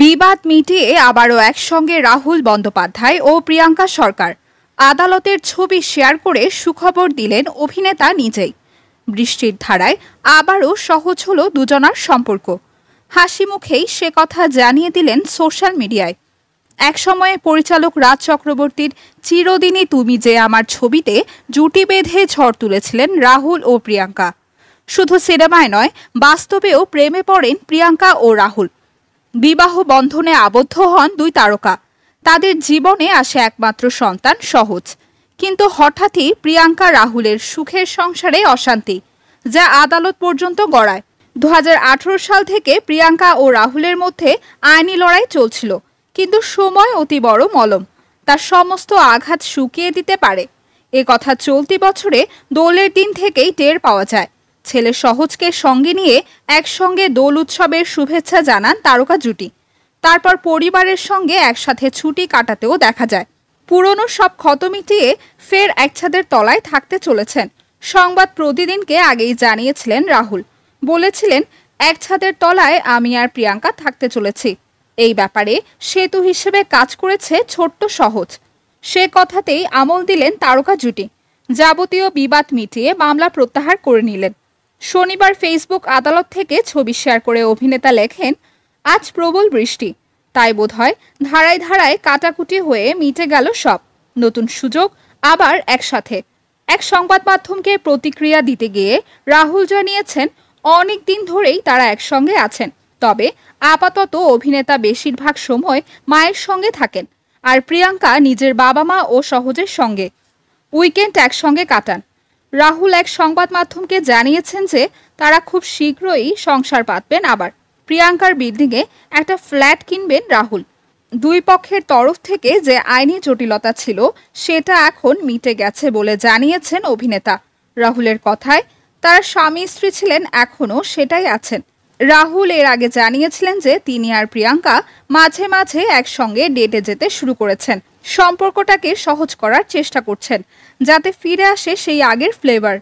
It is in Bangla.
বিবাদ মিটিয়ে আবারও একসঙ্গে রাহুল বন্দ্যোপাধ্যায় ও প্রিয়াঙ্কা সরকার আদালতের ছবি শেয়ার করে সুখবর দিলেন অভিনেতা নিজেই বৃষ্টির ধারায় আবারও সহজ হল দুজনার সম্পর্ক হাসি মুখেই সে কথা জানিয়ে দিলেন সোশ্যাল মিডিয়ায় একসময়ে পরিচালক রাজ চক্রবর্তীর চিরদিনই তুমি যে আমার ছবিতে জুটি বেঁধে ঝড় তুলেছিলেন রাহুল ও প্রিয়াঙ্কা শুধু সিনেমায় নয় বাস্তবেও প্রেমে পড়েন প্রিয়াঙ্কা ও রাহুল বিবাহ বন্ধনে আবদ্ধ হন দুই তারকা তাদের জীবনে আসে একমাত্র সন্তান সহজ কিন্তু হঠাৎই প্রিয়াঙ্কা রাহুলের সুখের সংসারে অশান্তি যা আদালত পর্যন্ত গড়ায় দু সাল থেকে প্রিয়াঙ্কা ও রাহুলের মধ্যে আইনি লড়াই চলছিল কিন্তু সময় অতি বড় মলম তার সমস্ত আঘাত শুকিয়ে দিতে পারে এ কথা চলতি বছরে দোলের দিন থেকেই টের পাওয়া যায় ছেলে সহজকে সঙ্গে নিয়ে একসঙ্গে দোল উৎসবের শুভেচ্ছা জানান তারকা জুটি তারপর পরিবারের সঙ্গে একসাথে ছুটি কাটাতেও দেখা যায় পুরনো সব ক্ষত মিটিয়ে ফের একছাদের তলায় থাকতে চলেছেন সংবাদ প্রতিদিনকে আগেই জানিয়েছিলেন রাহুল বলেছিলেন এক ছাদের তলায় আমি আর প্রিয়াঙ্কা থাকতে চলেছি এই ব্যাপারে সেতু হিসেবে কাজ করেছে ছোট্ট সহজ সে কথাতেই আমল দিলেন তারকা জুটি যাবতীয় বিবাদ মিটিয়ে মামলা প্রত্যাহার করে নিলেন শনিবার ফেসবুক আদালত থেকে ছবি শেয়ার করে অভিনেতা লেখেন আজ প্রবল বৃষ্টি তাই বোধ হয় ধারায় ধারায় কাটাকুটি হয়ে মিটে গেল সব নতুন সুযোগ আবার একসাথে এক সংবাদ মাধ্যমকে প্রতিক্রিয়া দিতে গিয়ে রাহুল জানিয়েছেন অনেক দিন ধরেই তারা একসঙ্গে আছেন তবে আপাতত অভিনেতা বেশিরভাগ সময় মায়ের সঙ্গে থাকেন আর প্রিয়াঙ্কা নিজের বাবা মা ও সহজের সঙ্গে উইকেন্ড একসঙ্গে কাটান রাহুল এক সংবাদ মাধ্যমকে জানিয়েছেন যে তারা খুব শীঘ্রই সংসার পাতবেন আবার প্রিয়াঙ্কার বিল্ডিংয়ে একটা ফ্ল্যাট কিনবেন রাহুল দুই পক্ষের তরফ থেকে যে আইনি জটিলতা ছিল সেটা এখন মিটে গেছে বলে জানিয়েছেন অভিনেতা রাহুলের কথায় তার স্বামী স্ত্রী ছিলেন এখনও সেটাই আছেন রাহুল এর আগে জানিয়েছিলেন যে তিনি আর প্রিয়াঙ্কা মাঝে মাঝে একসঙ্গে ডেটে যেতে শুরু করেছেন সম্পর্কটাকে সহজ করার চেষ্টা করছেন যাতে ফিরে আসে সেই আগের ফ্লেভার